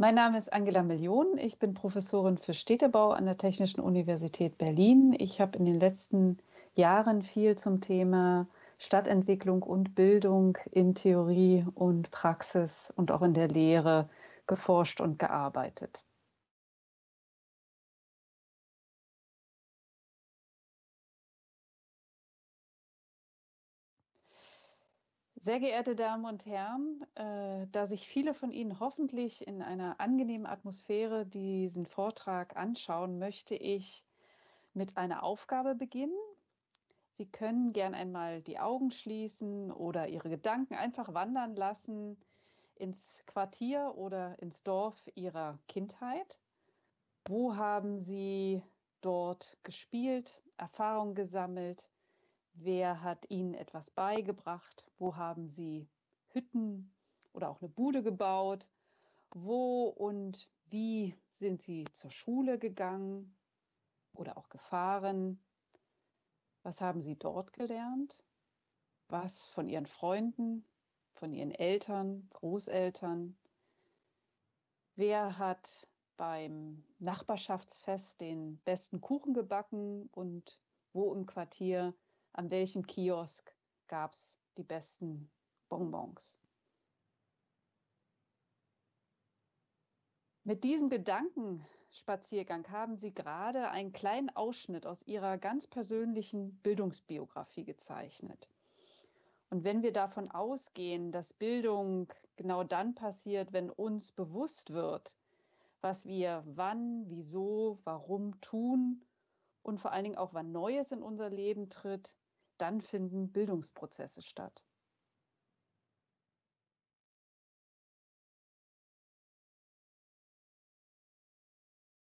Mein Name ist Angela Million. Ich bin Professorin für Städtebau an der Technischen Universität Berlin. Ich habe in den letzten Jahren viel zum Thema Stadtentwicklung und Bildung in Theorie und Praxis und auch in der Lehre geforscht und gearbeitet. Sehr geehrte Damen und Herren, äh, da sich viele von Ihnen hoffentlich in einer angenehmen Atmosphäre diesen Vortrag anschauen, möchte ich mit einer Aufgabe beginnen. Sie können gern einmal die Augen schließen oder Ihre Gedanken einfach wandern lassen ins Quartier oder ins Dorf Ihrer Kindheit. Wo haben Sie dort gespielt, Erfahrungen gesammelt? Wer hat ihnen etwas beigebracht? Wo haben sie Hütten oder auch eine Bude gebaut? Wo und wie sind sie zur Schule gegangen oder auch gefahren? Was haben sie dort gelernt? Was von ihren Freunden, von ihren Eltern, Großeltern? Wer hat beim Nachbarschaftsfest den besten Kuchen gebacken und wo im Quartier an welchem Kiosk gab es die besten Bonbons. Mit diesem Gedankenspaziergang haben Sie gerade einen kleinen Ausschnitt aus Ihrer ganz persönlichen Bildungsbiografie gezeichnet. Und wenn wir davon ausgehen, dass Bildung genau dann passiert, wenn uns bewusst wird, was wir wann, wieso, warum tun und vor allen Dingen auch wann Neues in unser Leben tritt, dann finden Bildungsprozesse statt.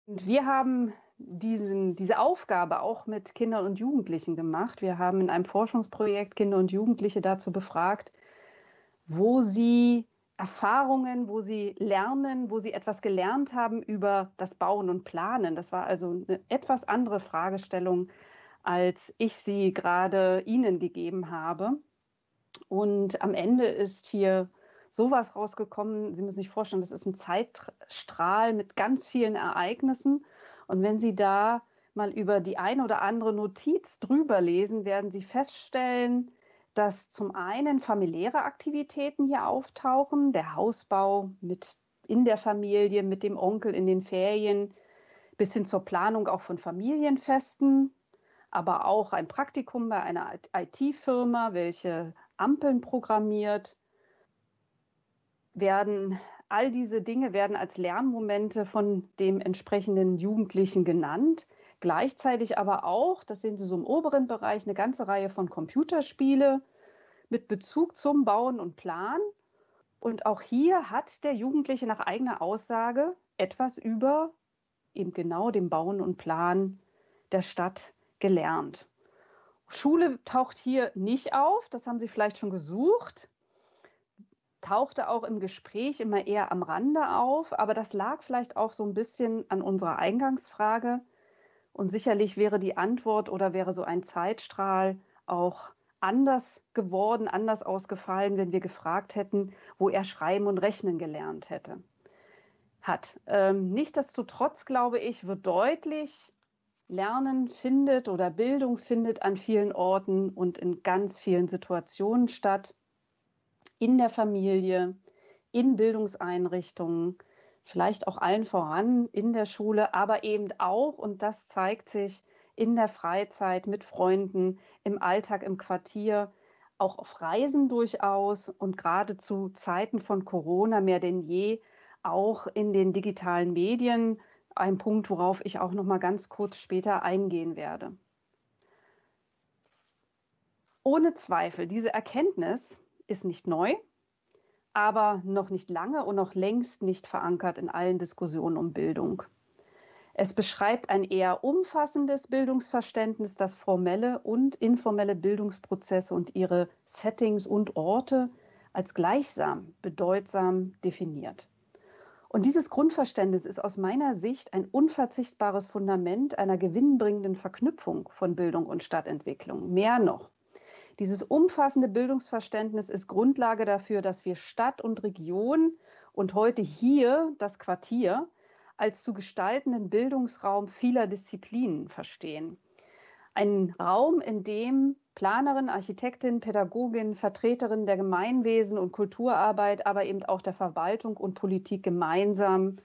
Und wir haben diesen, diese Aufgabe auch mit Kindern und Jugendlichen gemacht. Wir haben in einem Forschungsprojekt Kinder und Jugendliche dazu befragt, wo sie Erfahrungen, wo sie lernen, wo sie etwas gelernt haben über das Bauen und Planen. Das war also eine etwas andere Fragestellung als ich sie gerade Ihnen gegeben habe. Und am Ende ist hier sowas rausgekommen. Sie müssen sich vorstellen, das ist ein Zeitstrahl mit ganz vielen Ereignissen. Und wenn Sie da mal über die ein oder andere Notiz drüber lesen, werden Sie feststellen, dass zum einen familiäre Aktivitäten hier auftauchen, der Hausbau mit in der Familie, mit dem Onkel in den Ferien, bis hin zur Planung auch von Familienfesten, aber auch ein Praktikum bei einer IT-Firma, welche Ampeln programmiert, werden all diese Dinge werden als Lernmomente von dem entsprechenden Jugendlichen genannt. Gleichzeitig aber auch, das sehen Sie so im oberen Bereich, eine ganze Reihe von Computerspiele mit Bezug zum Bauen und Plan. Und auch hier hat der Jugendliche nach eigener Aussage etwas über eben genau dem Bauen und Plan der Stadt gelernt. Schule taucht hier nicht auf, das haben Sie vielleicht schon gesucht, tauchte auch im Gespräch immer eher am Rande auf, aber das lag vielleicht auch so ein bisschen an unserer Eingangsfrage. Und sicherlich wäre die Antwort oder wäre so ein Zeitstrahl auch anders geworden, anders ausgefallen, wenn wir gefragt hätten, wo er Schreiben und Rechnen gelernt hätte. Hat. Ähm, Nichtsdestotrotz, glaube ich, wird deutlich, Lernen findet oder Bildung findet an vielen Orten und in ganz vielen Situationen statt. In der Familie, in Bildungseinrichtungen, vielleicht auch allen voran in der Schule, aber eben auch, und das zeigt sich in der Freizeit, mit Freunden, im Alltag, im Quartier, auch auf Reisen durchaus und gerade zu Zeiten von Corona mehr denn je auch in den digitalen Medien ein Punkt, worauf ich auch noch mal ganz kurz später eingehen werde. Ohne Zweifel, diese Erkenntnis ist nicht neu, aber noch nicht lange und noch längst nicht verankert in allen Diskussionen um Bildung. Es beschreibt ein eher umfassendes Bildungsverständnis, das formelle und informelle Bildungsprozesse und ihre Settings und Orte als gleichsam bedeutsam definiert. Und dieses Grundverständnis ist aus meiner Sicht ein unverzichtbares Fundament einer gewinnbringenden Verknüpfung von Bildung und Stadtentwicklung. Mehr noch. Dieses umfassende Bildungsverständnis ist Grundlage dafür, dass wir Stadt und Region und heute hier das Quartier als zu gestaltenden Bildungsraum vieler Disziplinen verstehen. Ein Raum, in dem Planerin, Architektin, Pädagogin, Vertreterin der Gemeinwesen und Kulturarbeit, aber eben auch der Verwaltung und Politik gemeinsam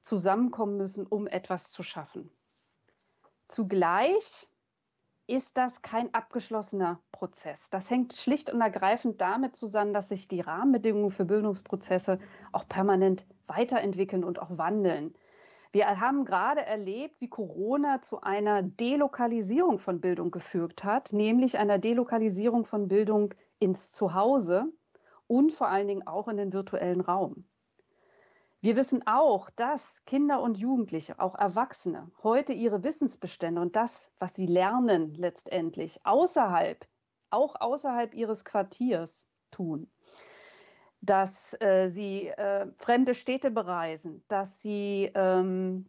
zusammenkommen müssen, um etwas zu schaffen. Zugleich ist das kein abgeschlossener Prozess. Das hängt schlicht und ergreifend damit zusammen, dass sich die Rahmenbedingungen für Bildungsprozesse auch permanent weiterentwickeln und auch wandeln. Wir haben gerade erlebt, wie Corona zu einer Delokalisierung von Bildung geführt hat, nämlich einer Delokalisierung von Bildung ins Zuhause und vor allen Dingen auch in den virtuellen Raum. Wir wissen auch, dass Kinder und Jugendliche, auch Erwachsene, heute ihre Wissensbestände und das, was sie lernen letztendlich außerhalb, auch außerhalb ihres Quartiers tun dass äh, sie äh, fremde Städte bereisen, dass sie ähm,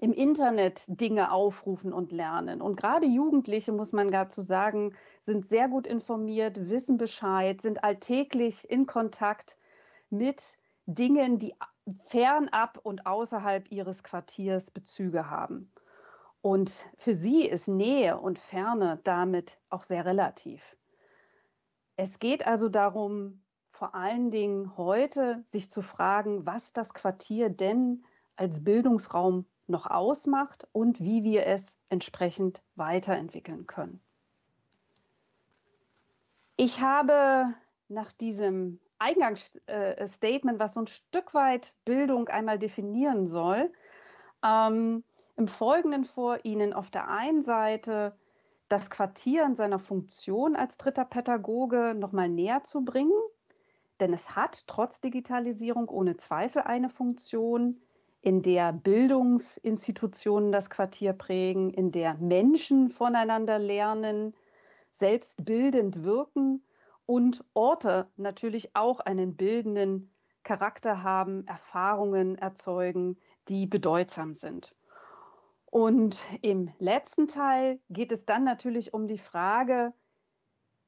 im Internet Dinge aufrufen und lernen. Und gerade Jugendliche, muss man dazu sagen, sind sehr gut informiert, wissen Bescheid, sind alltäglich in Kontakt mit Dingen, die fernab und außerhalb ihres Quartiers Bezüge haben. Und für sie ist Nähe und Ferne damit auch sehr relativ. Es geht also darum, vor allen Dingen heute sich zu fragen, was das Quartier denn als Bildungsraum noch ausmacht und wie wir es entsprechend weiterentwickeln können. Ich habe nach diesem Eingangsstatement, äh, was so ein Stück weit Bildung einmal definieren soll, ähm, im Folgenden vor Ihnen auf der einen Seite das Quartier in seiner Funktion als dritter Pädagoge nochmal näher zu bringen denn es hat trotz Digitalisierung ohne Zweifel eine Funktion, in der Bildungsinstitutionen das Quartier prägen, in der Menschen voneinander lernen, selbstbildend wirken und Orte natürlich auch einen bildenden Charakter haben, Erfahrungen erzeugen, die bedeutsam sind. Und im letzten Teil geht es dann natürlich um die Frage,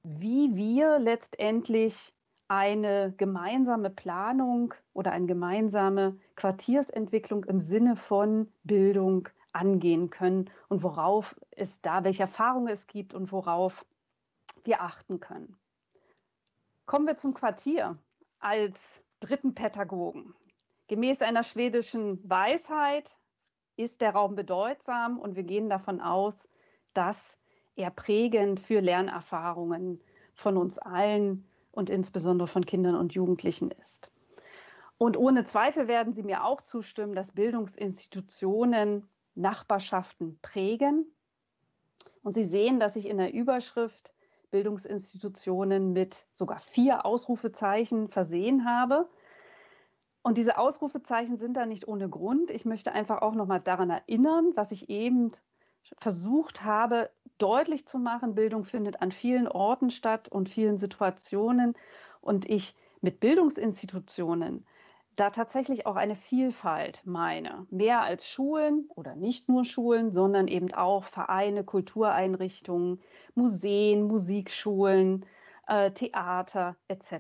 wie wir letztendlich eine gemeinsame Planung oder eine gemeinsame Quartiersentwicklung im Sinne von Bildung angehen können und worauf es da, welche Erfahrungen es gibt und worauf wir achten können. Kommen wir zum Quartier als dritten Pädagogen. Gemäß einer schwedischen Weisheit ist der Raum bedeutsam und wir gehen davon aus, dass er prägend für Lernerfahrungen von uns allen ist und insbesondere von Kindern und Jugendlichen ist. Und ohne Zweifel werden Sie mir auch zustimmen, dass Bildungsinstitutionen Nachbarschaften prägen. Und Sie sehen, dass ich in der Überschrift Bildungsinstitutionen mit sogar vier Ausrufezeichen versehen habe. Und diese Ausrufezeichen sind da nicht ohne Grund. Ich möchte einfach auch nochmal daran erinnern, was ich eben versucht habe deutlich zu machen, Bildung findet an vielen Orten statt und vielen Situationen. Und ich mit Bildungsinstitutionen da tatsächlich auch eine Vielfalt meine. Mehr als Schulen oder nicht nur Schulen, sondern eben auch Vereine, Kultureinrichtungen, Museen, Musikschulen, äh, Theater etc.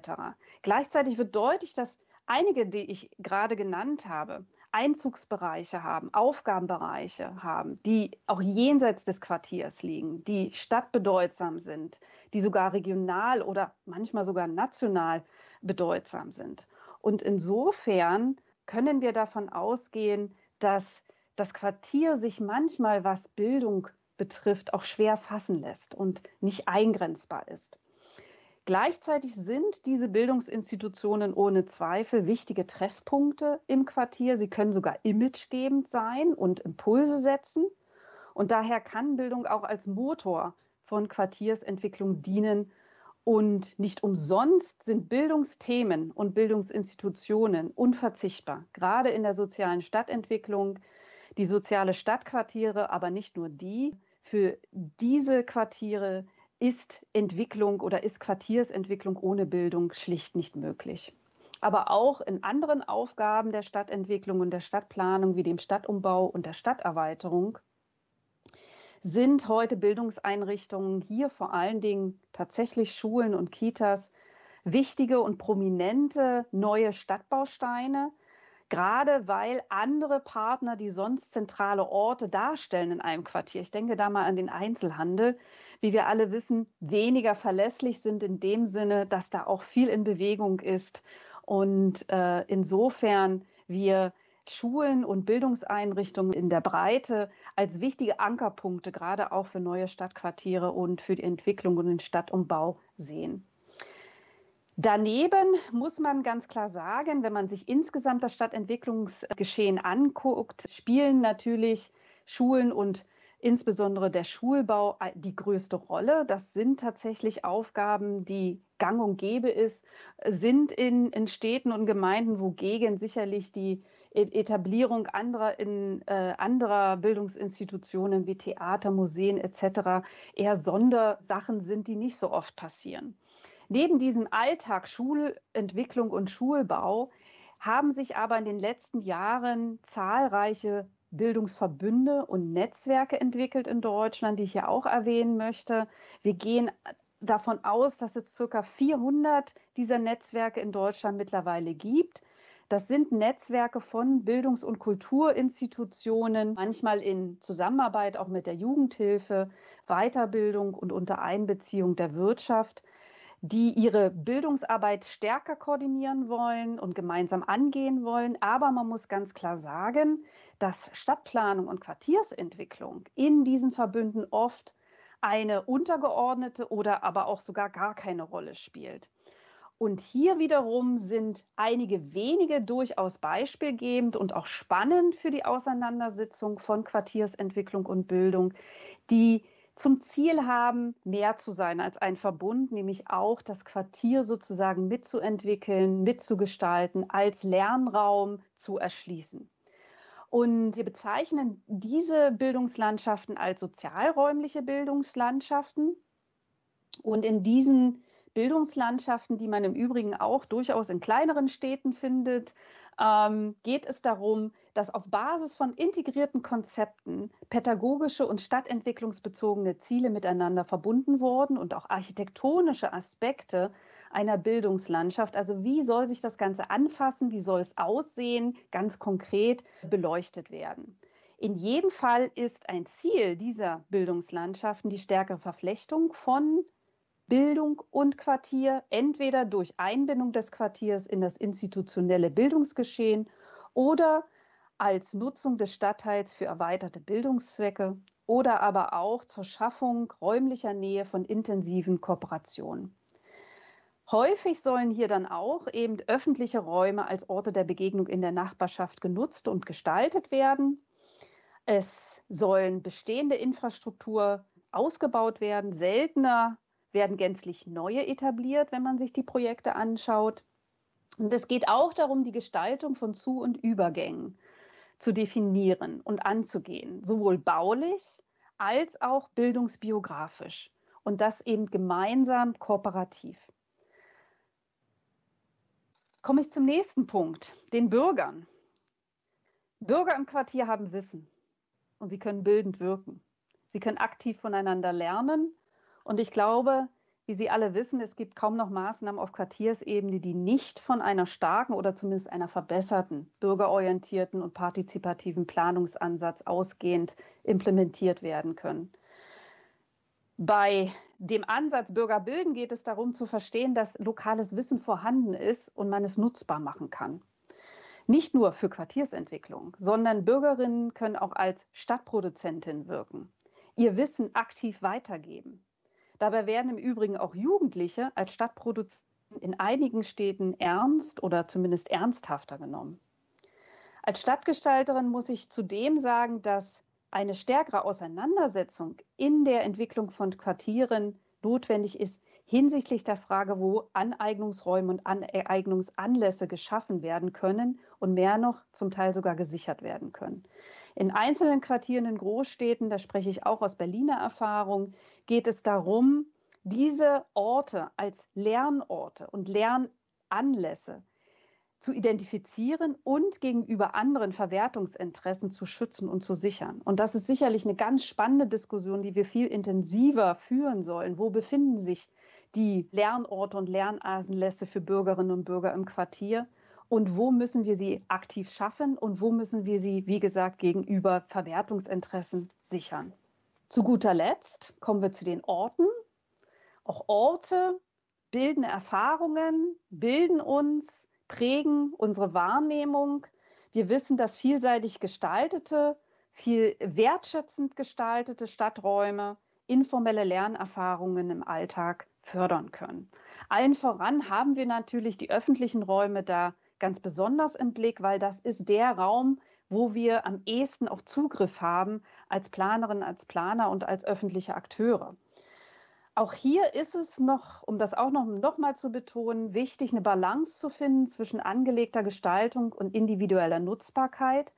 Gleichzeitig wird deutlich, dass einige, die ich gerade genannt habe, Einzugsbereiche haben, Aufgabenbereiche haben, die auch jenseits des Quartiers liegen, die stadtbedeutsam sind, die sogar regional oder manchmal sogar national bedeutsam sind. Und insofern können wir davon ausgehen, dass das Quartier sich manchmal, was Bildung betrifft, auch schwer fassen lässt und nicht eingrenzbar ist. Gleichzeitig sind diese Bildungsinstitutionen ohne Zweifel wichtige Treffpunkte im Quartier. Sie können sogar imagegebend sein und Impulse setzen. Und daher kann Bildung auch als Motor von Quartiersentwicklung dienen. Und nicht umsonst sind Bildungsthemen und Bildungsinstitutionen unverzichtbar, gerade in der sozialen Stadtentwicklung. Die soziale Stadtquartiere, aber nicht nur die, für diese Quartiere ist Entwicklung oder ist Quartiersentwicklung ohne Bildung schlicht nicht möglich. Aber auch in anderen Aufgaben der Stadtentwicklung und der Stadtplanung wie dem Stadtumbau und der Stadterweiterung sind heute Bildungseinrichtungen, hier vor allen Dingen tatsächlich Schulen und Kitas, wichtige und prominente neue Stadtbausteine, gerade weil andere Partner, die sonst zentrale Orte darstellen in einem Quartier, ich denke da mal an den Einzelhandel, wie wir alle wissen, weniger verlässlich sind in dem Sinne, dass da auch viel in Bewegung ist. Und äh, insofern wir Schulen und Bildungseinrichtungen in der Breite als wichtige Ankerpunkte, gerade auch für neue Stadtquartiere und für die Entwicklung und den Stadtumbau sehen. Daneben muss man ganz klar sagen, wenn man sich insgesamt das Stadtentwicklungsgeschehen anguckt, spielen natürlich Schulen und insbesondere der Schulbau äh, die größte Rolle. Das sind tatsächlich Aufgaben, die gang und gäbe ist, sind in, in Städten und Gemeinden, wogegen sicherlich die e-, Etablierung anderer, in, äh, anderer Bildungsinstitutionen wie Theater, Museen etc. eher Sondersachen sind, die nicht so oft passieren. Neben diesem Alltag Schulentwicklung und Schulbau haben sich aber in den letzten Jahren zahlreiche Bildungsverbünde und Netzwerke entwickelt in Deutschland, die ich hier auch erwähnen möchte. Wir gehen äh, davon aus, dass es circa 400 dieser Netzwerke in Deutschland mittlerweile gibt. Das sind Netzwerke von Bildungs- und Kulturinstitutionen, manchmal in Zusammenarbeit auch mit der Jugendhilfe, Weiterbildung und unter Einbeziehung der Wirtschaft die ihre Bildungsarbeit stärker koordinieren wollen und gemeinsam angehen wollen. Aber man muss ganz klar sagen, dass Stadtplanung und Quartiersentwicklung in diesen Verbünden oft eine untergeordnete oder aber auch sogar gar keine Rolle spielt. Und hier wiederum sind einige wenige durchaus beispielgebend und auch spannend für die Auseinandersetzung von Quartiersentwicklung und Bildung, die zum Ziel haben, mehr zu sein als ein Verbund, nämlich auch das Quartier sozusagen mitzuentwickeln, mitzugestalten, als Lernraum zu erschließen. Und wir bezeichnen diese Bildungslandschaften als sozialräumliche Bildungslandschaften. Und in diesen Bildungslandschaften, die man im Übrigen auch durchaus in kleineren Städten findet, ähm, geht es darum, dass auf Basis von integrierten Konzepten pädagogische und stadtentwicklungsbezogene Ziele miteinander verbunden wurden und auch architektonische Aspekte einer Bildungslandschaft, also wie soll sich das Ganze anfassen, wie soll es aussehen, ganz konkret beleuchtet werden. In jedem Fall ist ein Ziel dieser Bildungslandschaften die stärkere Verflechtung von Bildung und Quartier, entweder durch Einbindung des Quartiers in das institutionelle Bildungsgeschehen oder als Nutzung des Stadtteils für erweiterte Bildungszwecke oder aber auch zur Schaffung räumlicher Nähe von intensiven Kooperationen. Häufig sollen hier dann auch eben öffentliche Räume als Orte der Begegnung in der Nachbarschaft genutzt und gestaltet werden. Es sollen bestehende Infrastruktur ausgebaut werden. Seltener werden gänzlich neue etabliert, wenn man sich die Projekte anschaut. Und es geht auch darum, die Gestaltung von Zu- und Übergängen zu definieren und anzugehen, sowohl baulich als auch bildungsbiografisch. Und das eben gemeinsam kooperativ. Komme ich zum nächsten Punkt, den Bürgern. Bürger im Quartier haben Wissen und sie können bildend wirken. Sie können aktiv voneinander lernen und ich glaube, wie Sie alle wissen, es gibt kaum noch Maßnahmen auf Quartiersebene, die nicht von einer starken oder zumindest einer verbesserten, bürgerorientierten und partizipativen Planungsansatz ausgehend implementiert werden können. Bei dem Ansatz Bürger bilden geht es darum zu verstehen, dass lokales Wissen vorhanden ist und man es nutzbar machen kann. Nicht nur für Quartiersentwicklung, sondern Bürgerinnen können auch als Stadtproduzentin wirken, ihr Wissen aktiv weitergeben, Dabei werden im Übrigen auch Jugendliche als Stadtproduzenten in einigen Städten ernst oder zumindest ernsthafter genommen. Als Stadtgestalterin muss ich zudem sagen, dass eine stärkere Auseinandersetzung in der Entwicklung von Quartieren notwendig ist hinsichtlich der Frage, wo Aneignungsräume und Aneignungsanlässe geschaffen werden können und mehr noch zum Teil sogar gesichert werden können. In einzelnen Quartieren in Großstädten, da spreche ich auch aus Berliner Erfahrung, geht es darum, diese Orte als Lernorte und Lernanlässe zu identifizieren und gegenüber anderen Verwertungsinteressen zu schützen und zu sichern. Und das ist sicherlich eine ganz spannende Diskussion, die wir viel intensiver führen sollen. Wo befinden sich die Lernorte und Lernasenlässe für Bürgerinnen und Bürger im Quartier? und wo müssen wir sie aktiv schaffen und wo müssen wir sie, wie gesagt, gegenüber Verwertungsinteressen sichern. Zu guter Letzt kommen wir zu den Orten. Auch Orte bilden Erfahrungen, bilden uns, prägen unsere Wahrnehmung. Wir wissen, dass vielseitig gestaltete, viel wertschätzend gestaltete Stadträume informelle Lernerfahrungen im Alltag fördern können. Allen voran haben wir natürlich die öffentlichen Räume da ganz besonders im Blick, weil das ist der Raum, wo wir am ehesten auch Zugriff haben als Planerin, als Planer und als öffentliche Akteure. Auch hier ist es noch, um das auch noch, noch mal zu betonen, wichtig, eine Balance zu finden zwischen angelegter Gestaltung und individueller Nutzbarkeit.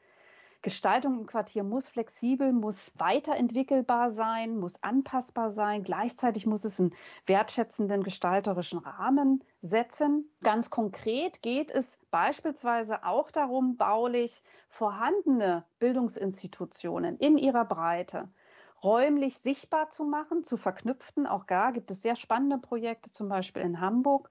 Gestaltung im Quartier muss flexibel, muss weiterentwickelbar sein, muss anpassbar sein. Gleichzeitig muss es einen wertschätzenden gestalterischen Rahmen setzen. Ganz konkret geht es beispielsweise auch darum, baulich vorhandene Bildungsinstitutionen in ihrer Breite räumlich sichtbar zu machen, zu verknüpften. Auch da gibt es sehr spannende Projekte, zum Beispiel in Hamburg.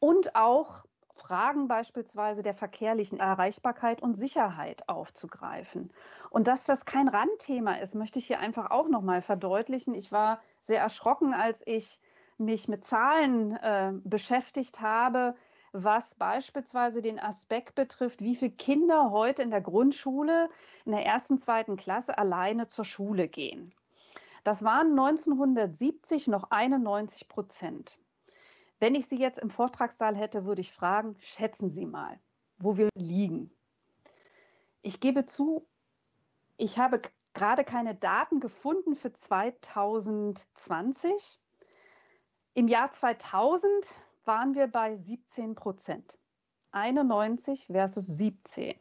Und auch Fragen beispielsweise der verkehrlichen Erreichbarkeit und Sicherheit aufzugreifen. Und dass das kein Randthema ist, möchte ich hier einfach auch nochmal verdeutlichen. Ich war sehr erschrocken, als ich mich mit Zahlen äh, beschäftigt habe, was beispielsweise den Aspekt betrifft, wie viele Kinder heute in der Grundschule in der ersten, zweiten Klasse alleine zur Schule gehen. Das waren 1970 noch 91 Prozent. Wenn ich Sie jetzt im Vortragssaal hätte, würde ich fragen, schätzen Sie mal, wo wir liegen. Ich gebe zu, ich habe gerade keine Daten gefunden für 2020. Im Jahr 2000 waren wir bei 17 Prozent. 91 versus 17.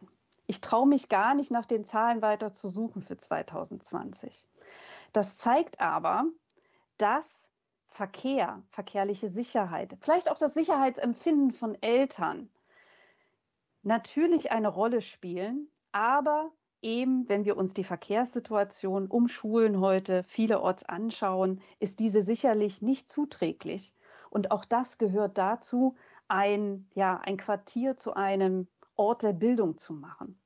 Ich traue mich gar nicht, nach den Zahlen weiter zu suchen für 2020. Das zeigt aber, dass Verkehr, verkehrliche Sicherheit, vielleicht auch das Sicherheitsempfinden von Eltern natürlich eine Rolle spielen, aber eben, wenn wir uns die Verkehrssituation um Schulen heute vielerorts anschauen, ist diese sicherlich nicht zuträglich. Und auch das gehört dazu, ein, ja, ein Quartier zu einem Ort der Bildung zu machen.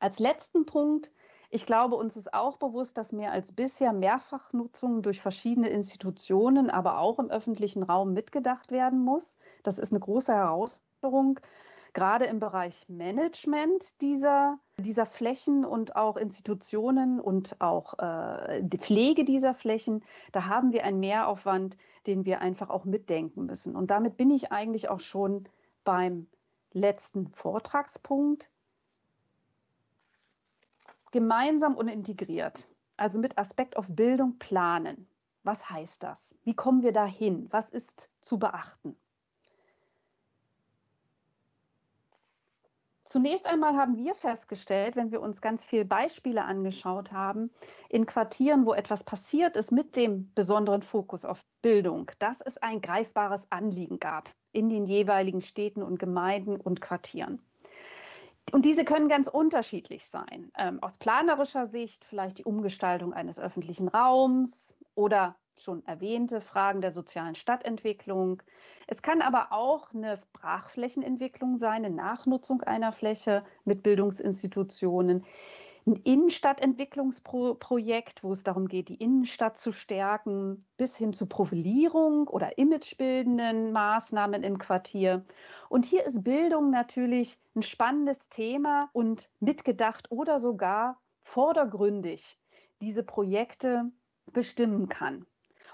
Als letzten Punkt ich glaube, uns ist auch bewusst, dass mehr als bisher Mehrfachnutzung durch verschiedene Institutionen, aber auch im öffentlichen Raum mitgedacht werden muss. Das ist eine große Herausforderung, gerade im Bereich Management dieser, dieser Flächen und auch Institutionen und auch äh, die Pflege dieser Flächen. Da haben wir einen Mehraufwand, den wir einfach auch mitdenken müssen. Und damit bin ich eigentlich auch schon beim letzten Vortragspunkt gemeinsam und integriert, also mit Aspekt auf Bildung planen. Was heißt das? Wie kommen wir dahin? Was ist zu beachten? Zunächst einmal haben wir festgestellt, wenn wir uns ganz viele Beispiele angeschaut haben, in Quartieren, wo etwas passiert ist mit dem besonderen Fokus auf Bildung, dass es ein greifbares Anliegen gab in den jeweiligen Städten und Gemeinden und Quartieren. Und diese können ganz unterschiedlich sein. Ähm, aus planerischer Sicht vielleicht die Umgestaltung eines öffentlichen Raums oder schon erwähnte Fragen der sozialen Stadtentwicklung. Es kann aber auch eine Brachflächenentwicklung sein, eine Nachnutzung einer Fläche mit Bildungsinstitutionen ein Innenstadtentwicklungsprojekt, wo es darum geht, die Innenstadt zu stärken, bis hin zu Profilierung oder imagebildenden Maßnahmen im Quartier. Und hier ist Bildung natürlich ein spannendes Thema und mitgedacht oder sogar vordergründig diese Projekte bestimmen kann.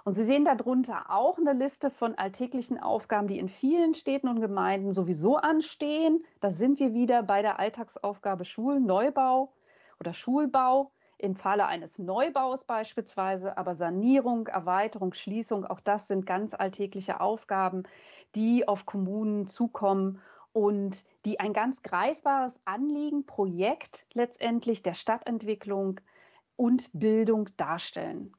Und Sie sehen darunter auch eine Liste von alltäglichen Aufgaben, die in vielen Städten und Gemeinden sowieso anstehen. Da sind wir wieder bei der Alltagsaufgabe Schulen, Neubau, oder Schulbau, im Falle eines Neubaus beispielsweise, aber Sanierung, Erweiterung, Schließung, auch das sind ganz alltägliche Aufgaben, die auf Kommunen zukommen und die ein ganz greifbares Anliegen, Projekt letztendlich der Stadtentwicklung und Bildung darstellen.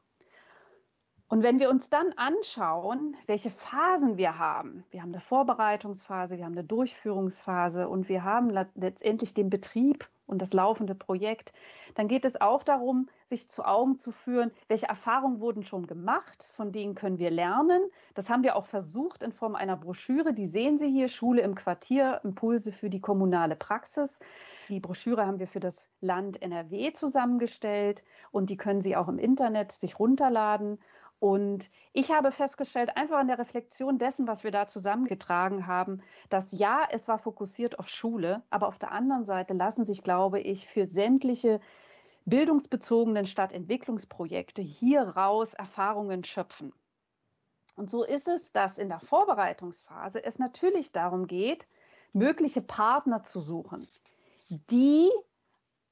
Und wenn wir uns dann anschauen, welche Phasen wir haben, wir haben eine Vorbereitungsphase, wir haben eine Durchführungsphase und wir haben letztendlich den Betrieb und das laufende Projekt, dann geht es auch darum, sich zu Augen zu führen, welche Erfahrungen wurden schon gemacht, von denen können wir lernen. Das haben wir auch versucht in Form einer Broschüre, die sehen Sie hier, Schule im Quartier, Impulse für die kommunale Praxis. Die Broschüre haben wir für das Land NRW zusammengestellt und die können Sie auch im Internet sich runterladen. Und ich habe festgestellt, einfach an der Reflexion dessen, was wir da zusammengetragen haben, dass ja, es war fokussiert auf Schule, aber auf der anderen Seite lassen sich, glaube ich, für sämtliche bildungsbezogenen Stadtentwicklungsprojekte hieraus Erfahrungen schöpfen. Und so ist es, dass in der Vorbereitungsphase es natürlich darum geht, mögliche Partner zu suchen, die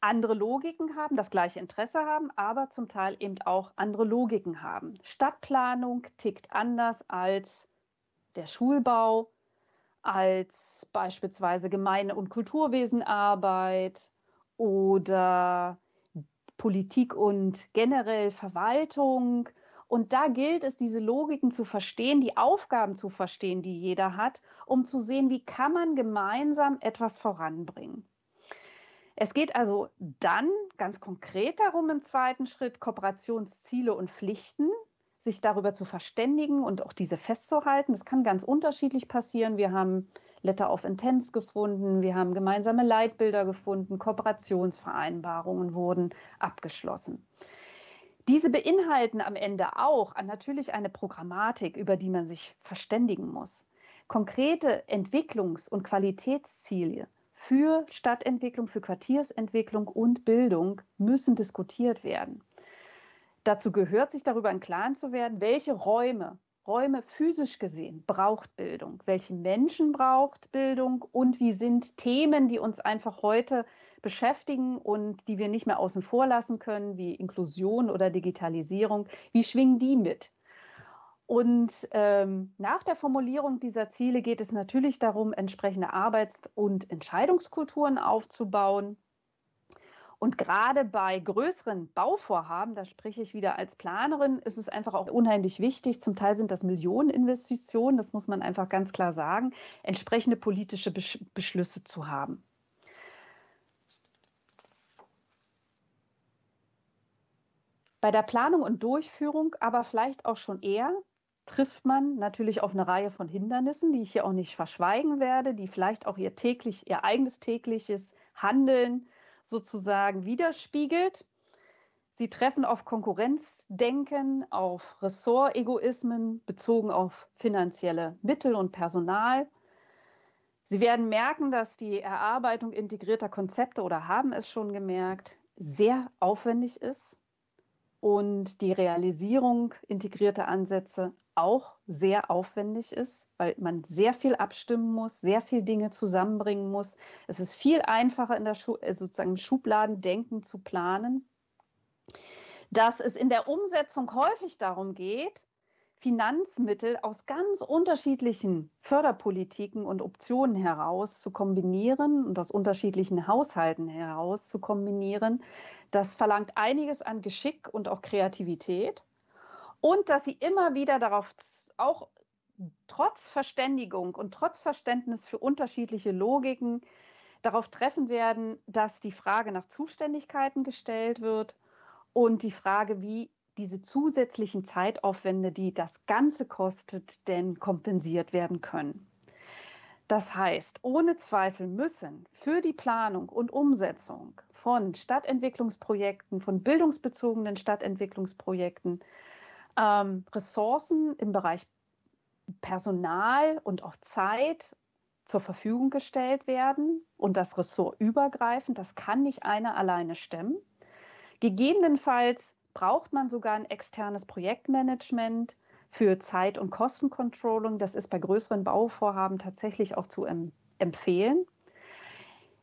andere Logiken haben, das gleiche Interesse haben, aber zum Teil eben auch andere Logiken haben. Stadtplanung tickt anders als der Schulbau, als beispielsweise Gemeinde- und Kulturwesenarbeit oder Politik und generell Verwaltung. Und da gilt es, diese Logiken zu verstehen, die Aufgaben zu verstehen, die jeder hat, um zu sehen, wie kann man gemeinsam etwas voranbringen. Es geht also dann ganz konkret darum, im zweiten Schritt Kooperationsziele und Pflichten sich darüber zu verständigen und auch diese festzuhalten. Das kann ganz unterschiedlich passieren. Wir haben Letter of Intents gefunden, wir haben gemeinsame Leitbilder gefunden, Kooperationsvereinbarungen wurden abgeschlossen. Diese beinhalten am Ende auch natürlich eine Programmatik, über die man sich verständigen muss. Konkrete Entwicklungs- und Qualitätsziele für Stadtentwicklung, für Quartiersentwicklung und Bildung müssen diskutiert werden. Dazu gehört, sich darüber im Klaren zu werden, welche Räume, Räume physisch gesehen, braucht Bildung, welche Menschen braucht Bildung und wie sind Themen, die uns einfach heute beschäftigen und die wir nicht mehr außen vor lassen können, wie Inklusion oder Digitalisierung, wie schwingen die mit? Und ähm, nach der Formulierung dieser Ziele geht es natürlich darum, entsprechende Arbeits- und Entscheidungskulturen aufzubauen. Und gerade bei größeren Bauvorhaben, da spreche ich wieder als Planerin, ist es einfach auch unheimlich wichtig. Zum Teil sind das Millioneninvestitionen, das muss man einfach ganz klar sagen, entsprechende politische Beschlüsse zu haben. Bei der Planung und Durchführung aber vielleicht auch schon eher trifft man natürlich auf eine Reihe von Hindernissen, die ich hier auch nicht verschweigen werde, die vielleicht auch ihr täglich, ihr eigenes tägliches Handeln sozusagen widerspiegelt. Sie treffen auf Konkurrenzdenken, auf Ressortegoismen bezogen auf finanzielle Mittel und Personal. Sie werden merken, dass die Erarbeitung integrierter Konzepte oder haben es schon gemerkt, sehr aufwendig ist und die Realisierung integrierter Ansätze auch sehr aufwendig ist, weil man sehr viel abstimmen muss, sehr viel Dinge zusammenbringen muss. Es ist viel einfacher in der Schu äh, sozusagen Schubladendenken zu planen, dass es in der Umsetzung häufig darum geht, Finanzmittel aus ganz unterschiedlichen Förderpolitiken und Optionen heraus zu kombinieren und aus unterschiedlichen Haushalten heraus zu kombinieren. Das verlangt einiges an Geschick und auch Kreativität und dass sie immer wieder darauf auch trotz Verständigung und trotz Verständnis für unterschiedliche Logiken darauf treffen werden, dass die Frage nach Zuständigkeiten gestellt wird und die Frage, wie diese zusätzlichen Zeitaufwände, die das Ganze kostet, denn kompensiert werden können. Das heißt, ohne Zweifel müssen für die Planung und Umsetzung von Stadtentwicklungsprojekten, von bildungsbezogenen Stadtentwicklungsprojekten ähm, Ressourcen im Bereich Personal und auch Zeit zur Verfügung gestellt werden und das Ressort übergreifend. Das kann nicht einer alleine stemmen. Gegebenenfalls braucht man sogar ein externes Projektmanagement für Zeit- und Kostencontrolling. Das ist bei größeren Bauvorhaben tatsächlich auch zu empfehlen.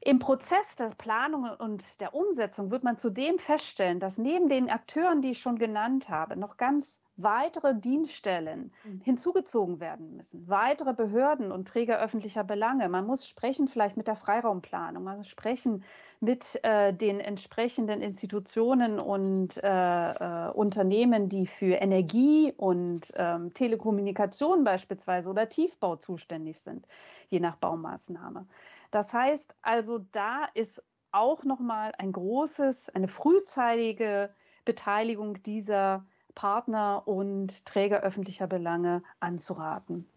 Im Prozess der Planung und der Umsetzung wird man zudem feststellen, dass neben den Akteuren, die ich schon genannt habe, noch ganz weitere Dienststellen mhm. hinzugezogen werden müssen, weitere Behörden und Träger öffentlicher Belange. Man muss sprechen vielleicht mit der Freiraumplanung, man muss sprechen mit äh, den entsprechenden Institutionen und äh, äh, Unternehmen, die für Energie und ähm, Telekommunikation beispielsweise oder Tiefbau zuständig sind, je nach Baumaßnahme. Das heißt also, da ist auch nochmal ein großes, eine frühzeitige Beteiligung dieser Partner und Träger öffentlicher Belange anzuraten.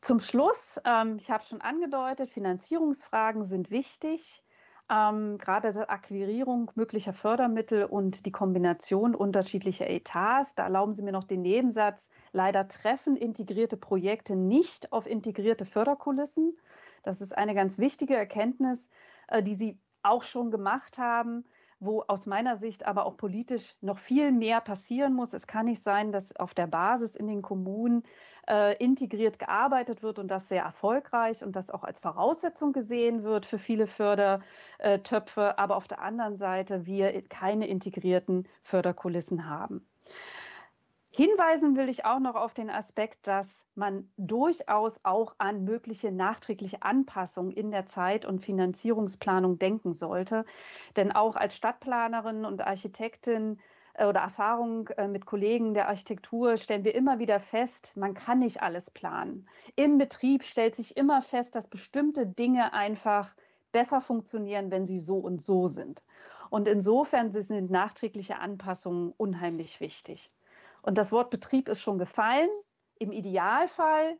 Zum Schluss, ähm, ich habe schon angedeutet, Finanzierungsfragen sind wichtig. Ähm, gerade die Akquirierung möglicher Fördermittel und die Kombination unterschiedlicher Etats. Da erlauben Sie mir noch den Nebensatz. Leider treffen integrierte Projekte nicht auf integrierte Förderkulissen. Das ist eine ganz wichtige Erkenntnis, äh, die Sie auch schon gemacht haben, wo aus meiner Sicht aber auch politisch noch viel mehr passieren muss. Es kann nicht sein, dass auf der Basis in den Kommunen äh, integriert gearbeitet wird und das sehr erfolgreich und das auch als Voraussetzung gesehen wird für viele Fördertöpfe, aber auf der anderen Seite wir keine integrierten Förderkulissen haben. Hinweisen will ich auch noch auf den Aspekt, dass man durchaus auch an mögliche nachträgliche Anpassungen in der Zeit- und Finanzierungsplanung denken sollte. Denn auch als Stadtplanerin und Architektin äh, oder Erfahrung äh, mit Kollegen der Architektur stellen wir immer wieder fest, man kann nicht alles planen. Im Betrieb stellt sich immer fest, dass bestimmte Dinge einfach besser funktionieren, wenn sie so und so sind. Und insofern sind nachträgliche Anpassungen unheimlich wichtig. Und das Wort Betrieb ist schon gefallen. Im Idealfall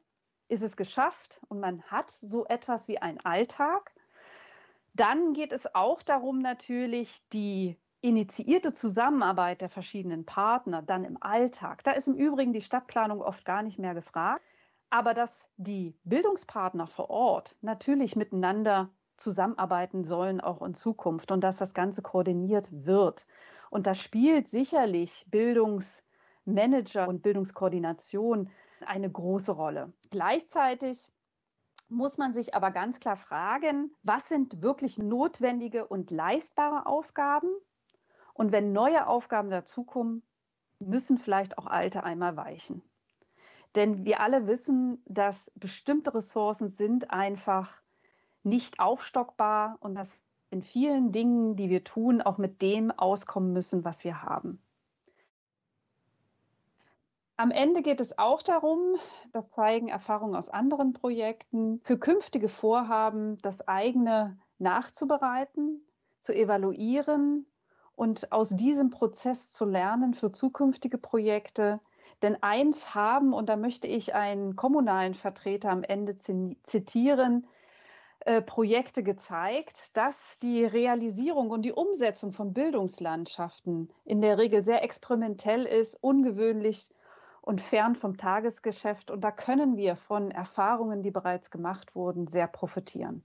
ist es geschafft und man hat so etwas wie einen Alltag. Dann geht es auch darum, natürlich die initiierte Zusammenarbeit der verschiedenen Partner dann im Alltag. Da ist im Übrigen die Stadtplanung oft gar nicht mehr gefragt, aber dass die Bildungspartner vor Ort natürlich miteinander zusammenarbeiten sollen, auch in Zukunft und dass das Ganze koordiniert wird. Und da spielt sicherlich Bildungs- Manager und Bildungskoordination eine große Rolle. Gleichzeitig muss man sich aber ganz klar fragen, was sind wirklich notwendige und leistbare Aufgaben? Und wenn neue Aufgaben dazukommen, müssen vielleicht auch alte einmal weichen. Denn wir alle wissen, dass bestimmte Ressourcen sind einfach nicht aufstockbar und dass in vielen Dingen, die wir tun, auch mit dem auskommen müssen, was wir haben. Am Ende geht es auch darum, das zeigen Erfahrungen aus anderen Projekten, für künftige Vorhaben das eigene nachzubereiten, zu evaluieren und aus diesem Prozess zu lernen für zukünftige Projekte. Denn eins haben, und da möchte ich einen kommunalen Vertreter am Ende zitieren, äh, Projekte gezeigt, dass die Realisierung und die Umsetzung von Bildungslandschaften in der Regel sehr experimentell ist, ungewöhnlich und fern vom Tagesgeschäft. Und da können wir von Erfahrungen, die bereits gemacht wurden, sehr profitieren.